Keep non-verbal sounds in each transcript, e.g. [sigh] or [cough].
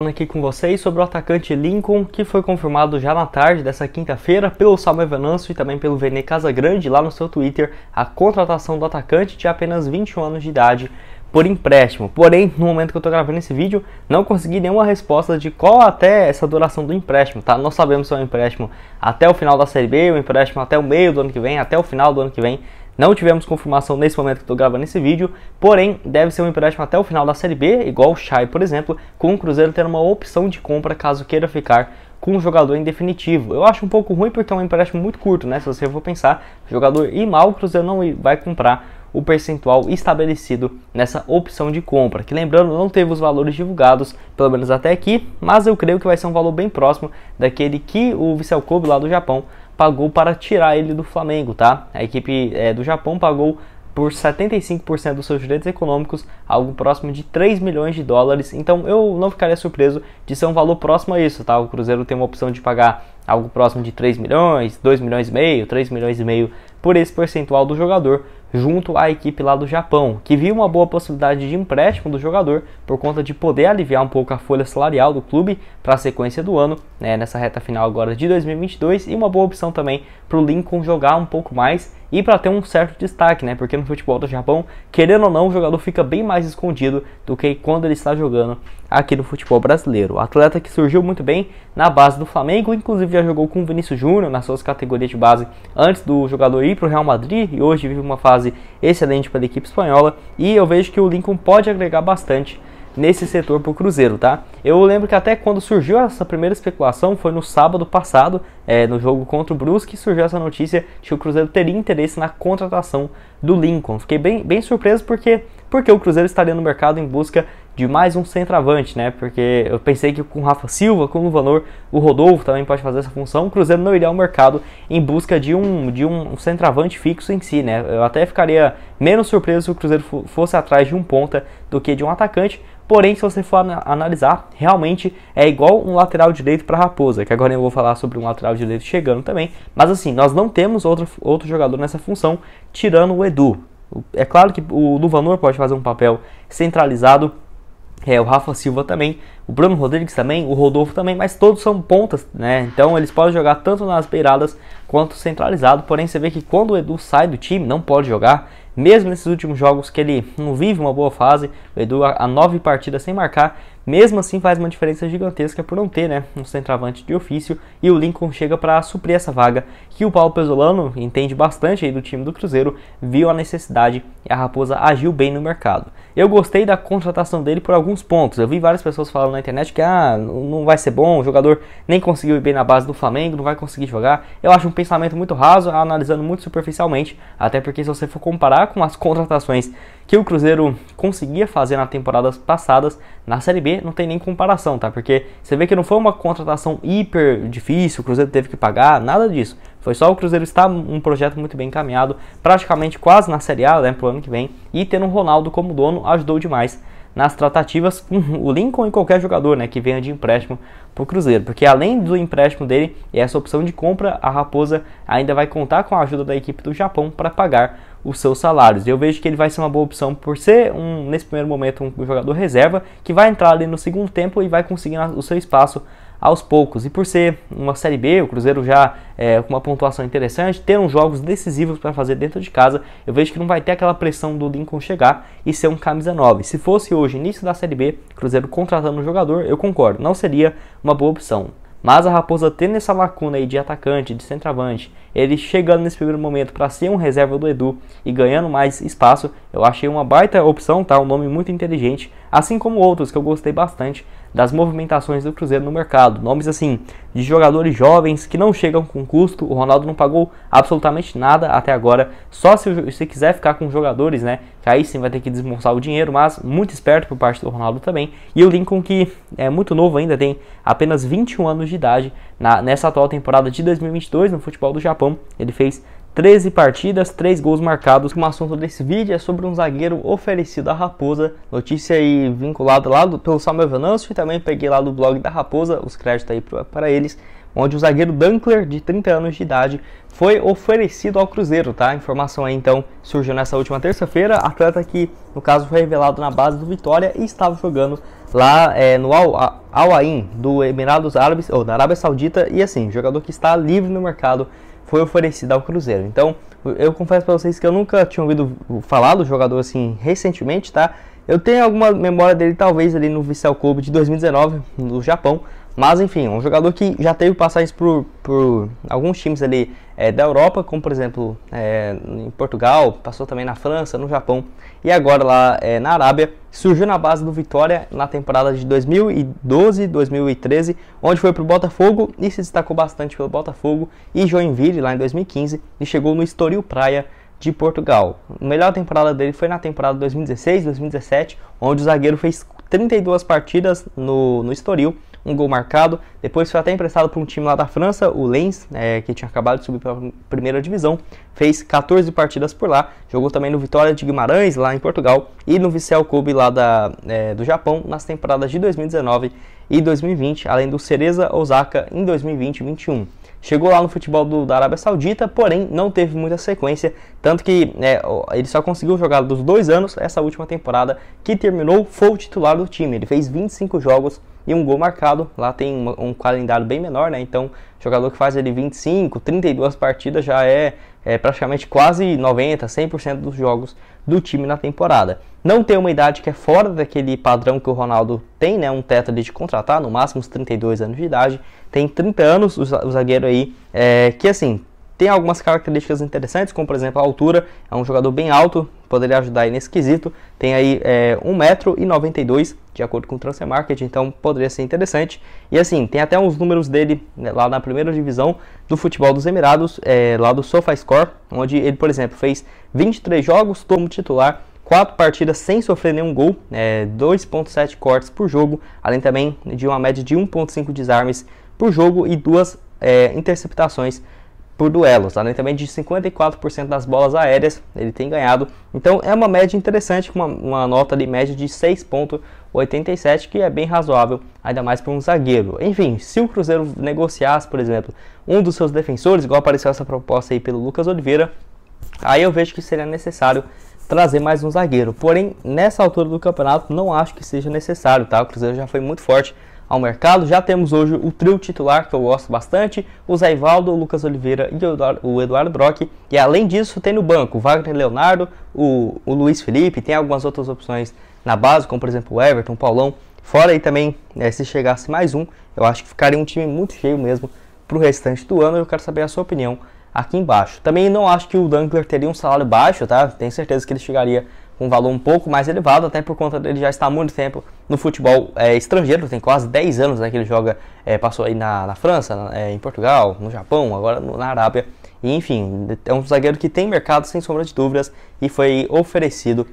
falando aqui com vocês sobre o atacante Lincoln, que foi confirmado já na tarde dessa quinta-feira pelo Samuel Venâncio e também pelo Vene Casagrande lá no seu Twitter, a contratação do atacante de apenas 21 anos de idade por empréstimo. Porém, no momento que eu estou gravando esse vídeo, não consegui nenhuma resposta de qual até essa duração do empréstimo, tá? Nós sabemos se é um empréstimo até o final da Série B, um empréstimo até o meio do ano que vem, até o final do ano que vem. Não tivemos confirmação nesse momento que estou gravando esse vídeo, porém deve ser um empréstimo até o final da Série B, igual o Shai, por exemplo, com o Cruzeiro ter uma opção de compra caso queira ficar com um jogador em definitivo. Eu acho um pouco ruim porque é um empréstimo muito curto, né? Se você for pensar, jogador e mal, o Cruzeiro não vai comprar o percentual estabelecido nessa opção de compra, que lembrando não teve os valores divulgados, pelo menos até aqui, mas eu creio que vai ser um valor bem próximo daquele que o Vissel Kobe lá do Japão pagou para tirar ele do Flamengo, tá? A equipe é, do Japão pagou por 75% dos seus direitos econômicos, algo próximo de 3 milhões de dólares. Então eu não ficaria surpreso de ser um valor próximo a isso, tá? O Cruzeiro tem uma opção de pagar algo próximo de 3 milhões, 2 milhões e meio, 3 milhões e meio por esse percentual do jogador junto à equipe lá do Japão, que viu uma boa possibilidade de empréstimo do jogador por conta de poder aliviar um pouco a folha salarial do clube para a sequência do ano, né, nessa reta final agora de 2022, e uma boa opção também para o Lincoln jogar um pouco mais e para ter um certo destaque, né, porque no futebol do Japão, querendo ou não, o jogador fica bem mais escondido do que quando ele está jogando aqui no futebol brasileiro. atleta que surgiu muito bem na base do Flamengo, inclusive já jogou com o Vinícius Júnior nas suas categorias de base antes do jogador ir para o Real Madrid e hoje vive uma fase excelente pela equipe espanhola. E eu vejo que o Lincoln pode agregar bastante nesse setor para o Cruzeiro, tá? Eu lembro que até quando surgiu essa primeira especulação foi no sábado passado, é, no jogo contra o Brusque, surgiu essa notícia de que o Cruzeiro teria interesse na contratação do Lincoln. Fiquei bem, bem surpreso porque, porque o Cruzeiro estaria no mercado em busca de mais um centroavante, né? Porque eu pensei que com o Rafa Silva, com o valor o Rodolfo também pode fazer essa função. O Cruzeiro não iria ao mercado em busca de um de um centroavante fixo em si, né? Eu até ficaria menos surpreso se o Cruzeiro fosse atrás de um ponta do que de um atacante. Porém, se você for analisar, realmente é igual um lateral direito para Raposa, que agora eu vou falar sobre um lateral laterais direito chegando também. Mas assim, nós não temos outro, outro jogador nessa função, tirando o Edu. É claro que o Luvanor pode fazer um papel centralizado, é, o Rafa Silva também, o Bruno Rodrigues também, o Rodolfo também, mas todos são pontas, né? Então eles podem jogar tanto nas beiradas quanto centralizado. Porém, você vê que quando o Edu sai do time, não pode jogar, mesmo nesses últimos jogos que ele não vive uma boa fase, o Edu a nove partidas sem marcar, mesmo assim, faz uma diferença gigantesca por não ter né, um centroavante de ofício e o Lincoln chega para suprir essa vaga que o Paulo Pesolano entende bastante aí do time do Cruzeiro, viu a necessidade e a Raposa agiu bem no mercado. Eu gostei da contratação dele por alguns pontos. Eu vi várias pessoas falando na internet que ah, não vai ser bom, o jogador nem conseguiu ir bem na base do Flamengo, não vai conseguir jogar. Eu acho um pensamento muito raso, analisando muito superficialmente, até porque se você for comparar com as contratações que o Cruzeiro conseguia fazer na temporadas passadas, na Série B não tem nem comparação, tá? Porque você vê que não foi uma contratação hiper difícil, o Cruzeiro teve que pagar, nada disso. Foi só o Cruzeiro estar um projeto muito bem encaminhado, praticamente quase na Série A, né, pro ano que vem, e ter um Ronaldo como dono ajudou demais nas tratativas [laughs] com o Lincoln e qualquer jogador, né, que venha de empréstimo pro Cruzeiro, porque além do empréstimo dele e essa opção de compra, a Raposa ainda vai contar com a ajuda da equipe do Japão para pagar os seus salários. Eu vejo que ele vai ser uma boa opção por ser um nesse primeiro momento um jogador reserva que vai entrar ali no segundo tempo e vai conseguir o seu espaço aos poucos. E por ser uma Série B, o Cruzeiro já é, com uma pontuação interessante, ter uns jogos decisivos para fazer dentro de casa, eu vejo que não vai ter aquela pressão do Lincoln chegar e ser um camisa 9. Se fosse hoje, início da Série B, Cruzeiro contratando um jogador, eu concordo, não seria uma boa opção. Mas a Raposa tendo essa lacuna aí de atacante, de centroavante, ele chegando nesse primeiro momento para ser um reserva do Edu e ganhando mais espaço, eu achei uma baita opção, tá? Um nome muito inteligente, assim como outros que eu gostei bastante das movimentações do Cruzeiro no mercado. Nomes assim de jogadores jovens que não chegam com custo. O Ronaldo não pagou absolutamente nada até agora. Só se, você quiser ficar com jogadores, né? Que aí sim vai ter que desmontar o dinheiro, mas muito esperto por parte do Ronaldo também. E o Lincoln, que é muito novo ainda, tem apenas 21 anos de idade. Na, nessa atual temporada de 2022 no futebol do Japão, ele fez 13 partidas, 3 gols marcados. O assunto desse vídeo é sobre um zagueiro oferecido à Raposa. Notícia aí vinculada lá do, pelo Samuel Venâncio e também peguei lá do blog da Raposa, os créditos aí para eles. Onde o zagueiro Dunkler, de 30 anos de idade, foi oferecido ao Cruzeiro, tá? Informação aí então surgiu nessa última terça-feira. Atleta que, no caso, foi revelado na base do Vitória e estava jogando lá é, no Al Ain, do Emirados Árabes, ou da Arábia Saudita. E assim, jogador que está livre no mercado foi oferecida ao Cruzeiro. Então, eu confesso para vocês que eu nunca tinha ouvido falar do jogador assim recentemente, tá? Eu tenho alguma memória dele talvez ali no Vissel Clube de 2019 no Japão, mas enfim, um jogador que já teve passagens por, por alguns times ali é, da Europa, como por exemplo é, em Portugal, passou também na França, no Japão e agora lá é, na Arábia. Surgiu na base do Vitória na temporada de 2012, 2013, onde foi para o Botafogo e se destacou bastante pelo Botafogo e Joinville lá em 2015 e chegou no Estoril Praia de Portugal. A melhor temporada dele foi na temporada 2016, 2017, onde o zagueiro fez 32 partidas no, no Estoril um gol marcado. Depois foi até emprestado para um time lá da França, o Lens, é, que tinha acabado de subir para a primeira divisão. Fez 14 partidas por lá. Jogou também no Vitória de Guimarães, lá em Portugal, e no Vissel Kobe, lá da, é, do Japão, nas temporadas de 2019 e 2020, além do Cereza Osaka em 2020 e 2021. Chegou lá no futebol do, da Arábia Saudita, porém não teve muita sequência, tanto que é, ele só conseguiu jogar dos dois anos essa última temporada que terminou, foi o titular do time. Ele fez 25 jogos e um gol marcado. Lá tem um, um calendário bem menor, né? Então, jogador que faz ele 25, 32 partidas já é, é praticamente quase 90, 100% dos jogos do time na temporada. Não tem uma idade que é fora daquele padrão que o Ronaldo tem, né? Um teto de contratar, no máximo uns 32 anos de idade. Tem 30 anos o zagueiro aí, é, que assim, tem algumas características interessantes, como por exemplo a altura, é um jogador bem alto, poderia ajudar aí nesse quesito. Tem aí é, 1,92m, de acordo com o Transfer Market, então poderia ser interessante. E assim, tem até uns números dele né, lá na primeira divisão do futebol dos Emirados, é, lá do SofaScore, onde ele, por exemplo, fez 23 jogos como titular, 4 partidas sem sofrer nenhum gol, é, 2.7 cortes por jogo, além também de uma média de 1.5 desarmes por jogo e duas é, interceptações por duelos, além também de 54% das bolas aéreas ele tem ganhado. Então é uma média interessante, com uma, uma nota de média de 6,87, que é bem razoável, ainda mais para um zagueiro. Enfim, se o Cruzeiro negociasse, por exemplo, um dos seus defensores, igual apareceu essa proposta aí pelo Lucas Oliveira, aí eu vejo que seria necessário trazer mais um zagueiro. Porém, nessa altura do campeonato, não acho que seja necessário, tá? O Cruzeiro já foi muito forte ao mercado. Já temos hoje o trio titular que eu gosto bastante, o Zé Ivaldo, o Lucas Oliveira e o Eduardo Brock. E além disso, tem no banco o Wagner Leonardo, o, o Luiz Felipe, tem algumas outras opções na base, como por exemplo o Everton, o Paulão. Fora aí também, né, se chegasse mais um, eu acho que ficaria um time muito cheio mesmo para o restante do ano. Eu quero saber a sua opinião aqui embaixo. Também não acho que o Dangler teria um salário baixo, tá? Tenho certeza que ele chegaria com um valor um pouco mais elevado, até por conta dele já estar há muito tempo no futebol é, estrangeiro, tem quase 10 anos né, que ele joga, é, passou aí na, na França, é, em Portugal, no Japão, agora na Arábia, e, enfim, é um zagueiro que tem mercado sem sombra de dúvidas e foi oferecido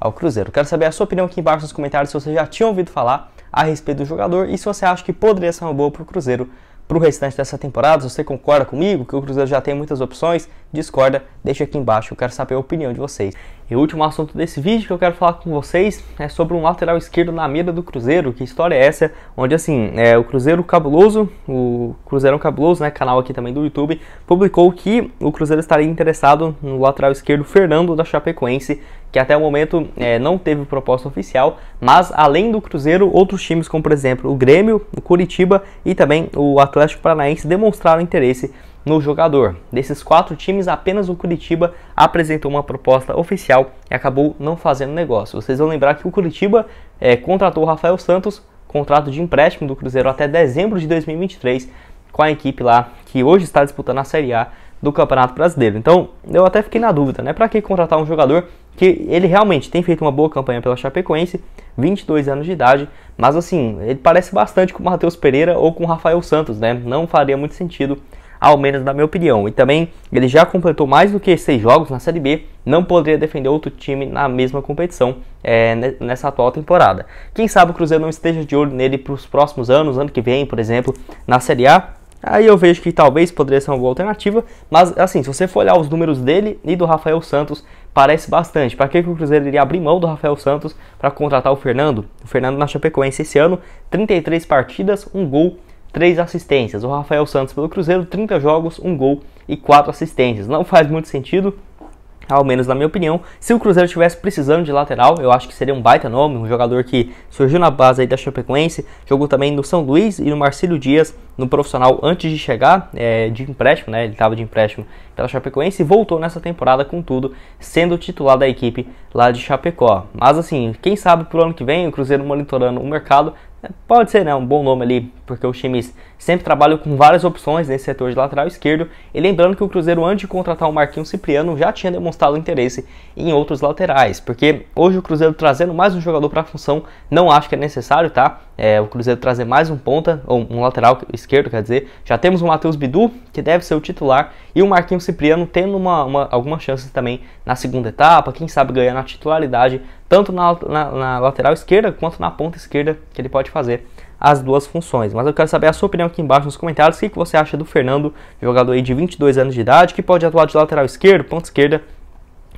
ao Cruzeiro. Quero saber a sua opinião aqui embaixo nos comentários se você já tinha ouvido falar a respeito do jogador e se você acha que poderia ser uma boa para o Cruzeiro para o restante dessa temporada. Se você concorda comigo que o Cruzeiro já tem muitas opções, discorda, deixa aqui embaixo, eu quero saber a opinião de vocês. E o último assunto desse vídeo que eu quero falar com vocês é sobre um lateral esquerdo na mira do Cruzeiro. Que história é essa? Onde assim, é, o Cruzeiro Cabuloso, o Cruzeirão Cabuloso, né, canal aqui também do YouTube, publicou que o Cruzeiro estaria interessado no lateral esquerdo Fernando da Chapecoense, que até o momento é, não teve proposta oficial, mas além do Cruzeiro, outros times como por exemplo o Grêmio, o Curitiba e também o Atlético Paranaense demonstraram interesse no jogador. Desses quatro times, apenas o Curitiba apresentou uma proposta oficial e acabou não fazendo negócio. Vocês vão lembrar que o Curitiba é, contratou o Rafael Santos, contrato de empréstimo do Cruzeiro até dezembro de 2023, com a equipe lá que hoje está disputando a Série A do Campeonato Brasileiro. Então, eu até fiquei na dúvida, né? Para que contratar um jogador que ele realmente tem feito uma boa campanha pela Chapecoense, 22 anos de idade, mas assim, ele parece bastante com o Matheus Pereira ou com o Rafael Santos, né? Não faria muito sentido ao menos na minha opinião. E também ele já completou mais do que seis jogos na Série B, não poderia defender outro time na mesma competição é, nessa atual temporada. Quem sabe o Cruzeiro não esteja de olho nele para os próximos anos, ano que vem, por exemplo, na Série A. Aí eu vejo que talvez poderia ser uma boa alternativa, mas assim, se você for olhar os números dele e do Rafael Santos, parece bastante. Para que o Cruzeiro iria abrir mão do Rafael Santos para contratar o Fernando? O Fernando na Chapecoense esse ano, 33 partidas, um gol 3 assistências. O Rafael Santos pelo Cruzeiro, 30 jogos, 1 gol e 4 assistências. Não faz muito sentido, ao menos na minha opinião. Se o Cruzeiro estivesse precisando de lateral, eu acho que seria um baita nome, um jogador que surgiu na base da Chapecoense, jogou também no São Luís e no Marcílio Dias, no profissional antes de chegar é, de empréstimo, né? Ele estava de empréstimo pela Chapecoense e voltou nessa temporada com tudo, sendo titular da equipe lá de Chapecó. Mas assim, quem sabe pro ano que vem, o Cruzeiro monitorando o mercado, Pode ser né, um bom nome ali, porque os times sempre trabalham com várias opções nesse setor de lateral esquerdo. E lembrando que o Cruzeiro, antes de contratar o Marquinhos Cipriano, já tinha demonstrado interesse em outros laterais, porque hoje o Cruzeiro trazendo mais um jogador para a função, não acho que é necessário, tá? É, o Cruzeiro trazer mais um ponta, ou um lateral esquerdo, quer dizer. Já temos o Matheus Bidu, que deve ser o titular, e o Marquinhos Cipriano tendo uma, uma algumas chances também na segunda etapa, quem sabe ganhando a titularidade tanto na, na, na, lateral esquerda quanto na ponta esquerda, que ele pode fazer as duas funções. Mas eu quero saber a sua opinião aqui embaixo nos comentários, o que, que você acha do Fernando, jogador aí de 22 anos de idade, que pode atuar de lateral esquerdo, ponta esquerda,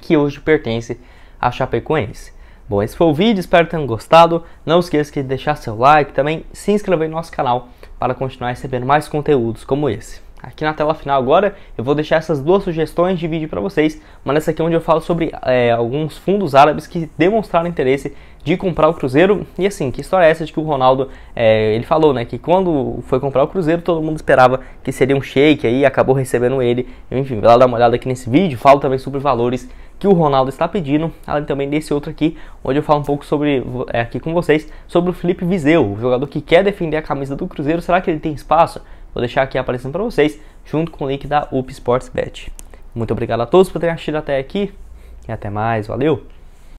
que hoje pertence à Chapecoense. Bom, esse foi o vídeo, espero que tenham gostado. Não esqueça de deixar seu like, também se inscrever no nosso canal para continuar recebendo mais conteúdos como esse aqui na tela final agora, eu vou deixar essas duas sugestões de vídeo para vocês, uma nessa aqui é onde eu falo sobre é, alguns fundos árabes que demonstraram interesse de comprar o Cruzeiro, e assim, que história é essa de que o Ronaldo, é, ele falou, né, que quando foi comprar o Cruzeiro, todo mundo esperava que seria um shake, aí acabou recebendo ele, enfim, vai lá dar uma olhada aqui nesse vídeo, falo também sobre valores que o Ronaldo está pedindo, além também desse outro aqui, onde eu falo um pouco sobre é, aqui com vocês sobre o Felipe Viseu, o jogador que quer defender a camisa do Cruzeiro, será que ele tem espaço? Vou deixar aqui aparecendo para vocês, junto com o link da UP Sports Bet. Muito obrigado a todos por terem assistido até aqui e até mais. Valeu!